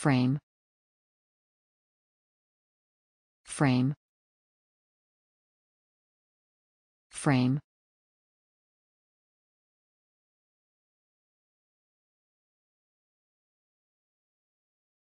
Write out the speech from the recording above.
frame frame frame